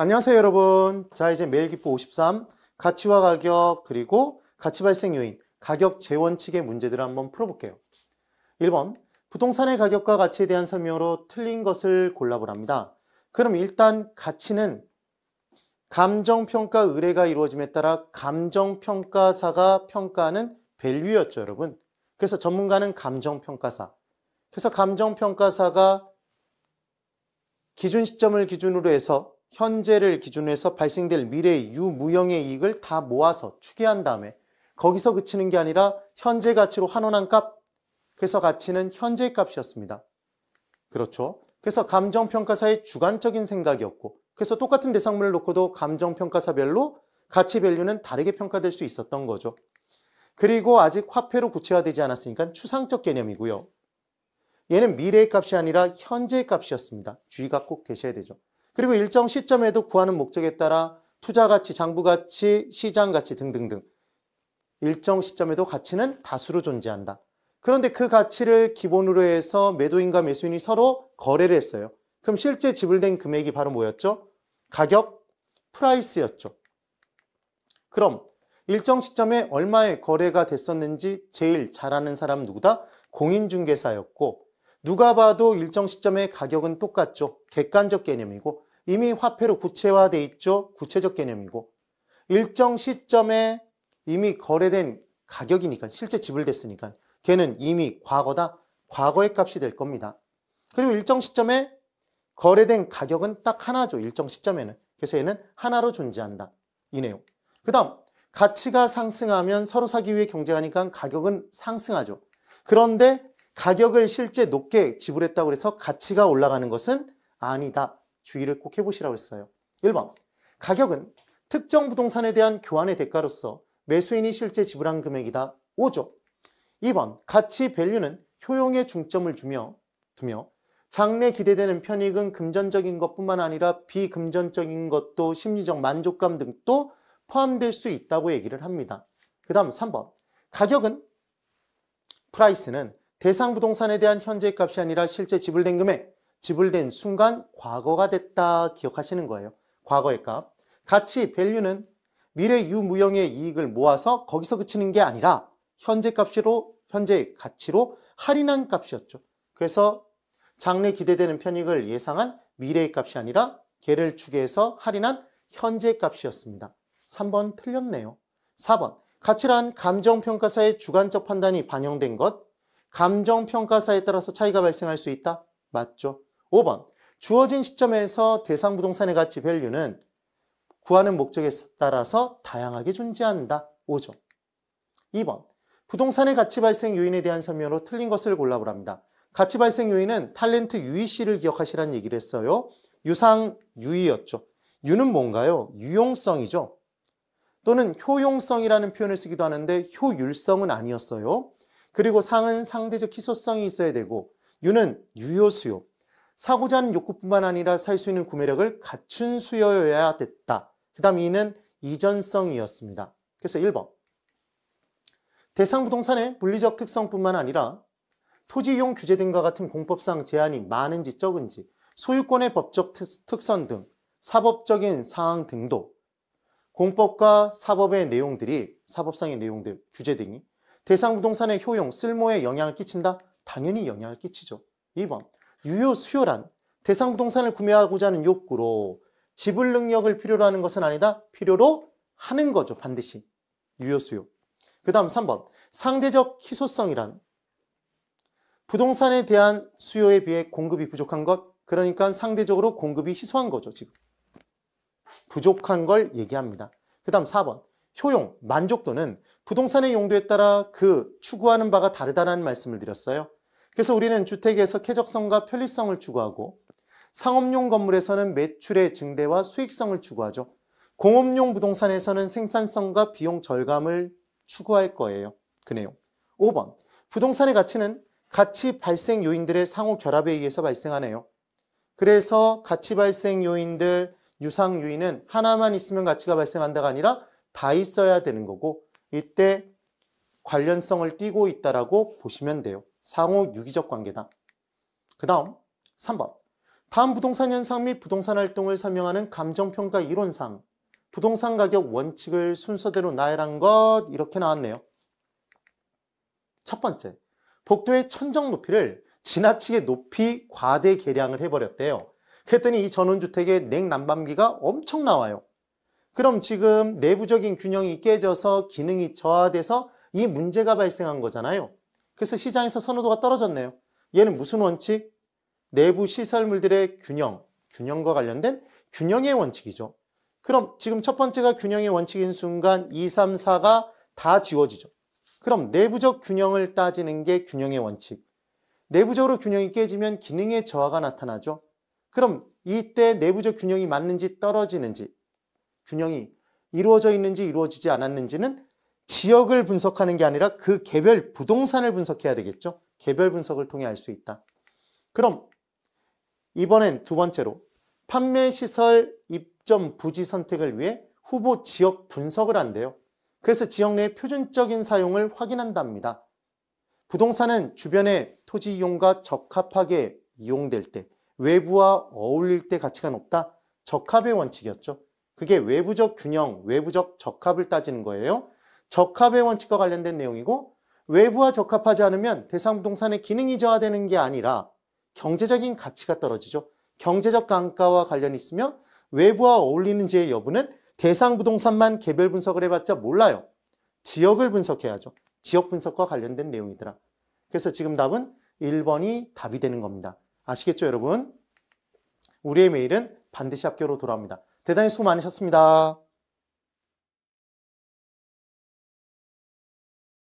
안녕하세요 여러분 자 이제 매일기포 53 가치와 가격 그리고 가치 발생 요인 가격 재원칙의 문제들을 한번 풀어볼게요 1번 부동산의 가격과 가치에 대한 설명으로 틀린 것을 골라보랍니다 그럼 일단 가치는 감정평가 의뢰가 이루어짐에 따라 감정평가사가 평가하는 밸류였죠 여러분 그래서 전문가는 감정평가사 그래서 감정평가사가 기준 시점을 기준으로 해서 현재를 기준으로 해서 발생될 미래의 유무형의 이익을 다 모아서 추계한 다음에 거기서 그치는 게 아니라 현재 가치로 환원한 값, 그래서 가치는 현재의 값이었습니다. 그렇죠. 그래서 감정평가사의 주관적인 생각이었고 그래서 똑같은 대상물을 놓고도 감정평가사별로 가치 밸류는 다르게 평가될 수 있었던 거죠. 그리고 아직 화폐로 구체화되지 않았으니까 추상적 개념이고요. 얘는 미래의 값이 아니라 현재의 값이었습니다. 주의가 꼭계셔야 되죠. 그리고 일정 시점에도 구하는 목적에 따라 투자 가치, 장부 가치, 시장 가치 등등등 일정 시점에도 가치는 다수로 존재한다. 그런데 그 가치를 기본으로 해서 매도인과 매수인이 서로 거래를 했어요. 그럼 실제 지불된 금액이 바로 뭐였죠? 가격, 프라이스였죠. 그럼 일정 시점에 얼마의 거래가 됐었는지 제일 잘 아는 사람 누구다? 공인중개사였고 누가 봐도 일정 시점의 가격은 똑같죠. 객관적 개념이고 이미 화폐로 구체화돼 있죠. 구체적 개념이고 일정 시점에 이미 거래된 가격이니까 실제 지불됐으니까 걔는 이미 과거다. 과거의 값이 될 겁니다. 그리고 일정 시점에 거래된 가격은 딱 하나죠. 일정 시점에는. 그래서 얘는 하나로 존재한다. 이 내용. 그 다음 가치가 상승하면 서로 사기 위해 경쟁하니까 가격은 상승하죠. 그런데 가격을 실제 높게 지불했다고 해서 가치가 올라가는 것은 아니다. 주의를 꼭 해보시라고 했어요. 1번 가격은 특정 부동산에 대한 교환의 대가로서 매수인이 실제 지불한 금액이다. 5조 2번 가치 밸류는 효용에 중점을 주며 두며 장래 기대되는 편익은 금전적인 것뿐만 아니라 비금전적인 것도 심리적 만족감 등도 포함될 수 있다고 얘기를 합니다. 그 다음 3번 가격은 프라이스는 대상 부동산에 대한 현재 값이 아니라 실제 지불된 금액, 지불된 순간 과거가 됐다 기억하시는 거예요. 과거의 값. 가치, 밸류는 미래 유무형의 이익을 모아서 거기서 그치는 게 아니라 현재 값으로, 현재 의 가치로 할인한 값이었죠. 그래서 장래 기대되는 편익을 예상한 미래의 값이 아니라 개를 추계해서 할인한 현재 값이었습니다. 3번 틀렸네요. 4번 가치란 감정평가사의 주관적 판단이 반영된 것 감정평가사에 따라서 차이가 발생할 수 있다? 맞죠. 5번 주어진 시점에서 대상 부동산의 가치 밸류는 구하는 목적에 따라서 다양하게 존재한다. 5조 2번 부동산의 가치 발생 요인에 대한 설명으로 틀린 것을 골라보랍니다. 가치 발생 요인은 탤런트 유이 씨를 기억하시라는 얘기를 했어요. 유상 유의였죠. 유는 뭔가요? 유용성이죠. 또는 효용성이라는 표현을 쓰기도 하는데 효율성은 아니었어요. 그리고 상은 상대적 희소성이 있어야 되고 유는 유효수요. 사고자 하는 욕구뿐만 아니라 살 수 있는 구매력을 갖춘 수요여야 됐다. 그 다음 이는 이전성이었습니다. 그래서 1번. 대상 부동산의 물리적 특성뿐만 아니라 토지용 규제 등과 같은 공법상 제한이 많은지 적은지 소유권의 법적 특성등 사법적인 사항 등도 공법과 사법의 내용들이 사법상의 내용들, 규제 등이 대상 부동산의 효용, 쓸모에 영향을 끼친다? 당연히 영향을 끼치죠. 2번 유효 수요란 대상 부동산을 구매하고자 하는 욕구로 지불 능력을 필요로 하는 것은 아니다. 필요로 하는 거죠. 반드시. 유효 수요. 그 다음 3번 상대적 희소성이란 부동산에 대한 수요에 비해 공급이 부족한 것 그러니까 상대적으로 공급이 희소한 거죠. 지금 부족한 걸 얘기합니다. 그 다음 4번 효용, 만족도는 부동산의 용도에 따라 그 추구하는 바가 다르다는 말씀을 드렸어요. 그래서 우리는 주택에서 쾌적성과 편리성을 추구하고 상업용 건물에서는 매출의 증대와 수익성을 추구하죠. 공업용 부동산에서는 생산성과 비용 절감을 추구할 거예요. 그 내용. 5번. 부동산의 가치는 가치 발생 요인들의 상호 결합에 의해서 발생하네요. 그래서 가치 발생 요인들, 유상 요인은 하나만 있으면 가치가 발생한다가 아니라 다 있어야 되는 거고 이때 관련성을 띄고 있다라고 보시면 돼요. 상호 유기적 관계다. 그 다음 3번 다음 부동산 현상 및 부동산 활동을 설명하는 감정평가 이론상 부동산 가격 원칙을 순서대로 나열한 것 이렇게 나왔네요. 첫 번째, 복도의 천정 높이를 지나치게 높이 과대 계량을 해버렸대요. 그랬더니 이 전원주택의 냉난방비가 엄청 나와요. 그럼 지금 내부적인 균형이 깨져서 기능이 저하돼서 이 문제가 발생한 거잖아요. 그래서 시장에서 선호도가 떨어졌네요. 얘는 무슨 원칙? 내부 시설물들의 균형, 균형과 관련된 균형의 원칙이죠. 그럼 지금 첫 번째가 균형의 원칙인 순간 2, 3, 4가 다 지워지죠. 그럼 내부적 균형을 따지는 게 균형의 원칙. 내부적으로 균형이 깨지면 기능의 저하가 나타나죠. 그럼 이때 내부적 균형이 맞는지 떨어지는지 균형이 이루어져 있는지 이루어지지 않았는지는 지역을 분석하는 게 아니라 그 개별 부동산을 분석해야 되겠죠. 개별 분석을 통해 알 수 있다. 그럼 이번엔 두 번째로 판매시설 입점 부지 선택을 위해 후보 지역 분석을 한대요. 그래서 지역 내 표준적인 사용을 확인한답니다. 부동산은 주변의 토지 이용과 적합하게 이용될 때, 외부와 어울릴 때 가치가 높다. 적합의 원칙이었죠. 그게 외부적 균형, 외부적 적합을 따지는 거예요. 적합의 원칙과 관련된 내용이고 외부와 적합하지 않으면 대상 부동산의 기능이 저하되는 게 아니라 경제적인 가치가 떨어지죠. 경제적 강가와 관련 이 있으며 외부와 어울리는지의 여부는 대상 부동산만 개별 분석을 해봤자 몰라요. 지역을 분석해야죠. 지역 분석과 관련된 내용이더라. 그래서 지금 답은 1번이 답이 되는 겁니다. 아시겠죠, 여러분? 우리의 메일은 반드시 학교로 돌아옵니다. 대단히 수고 많으셨습니다.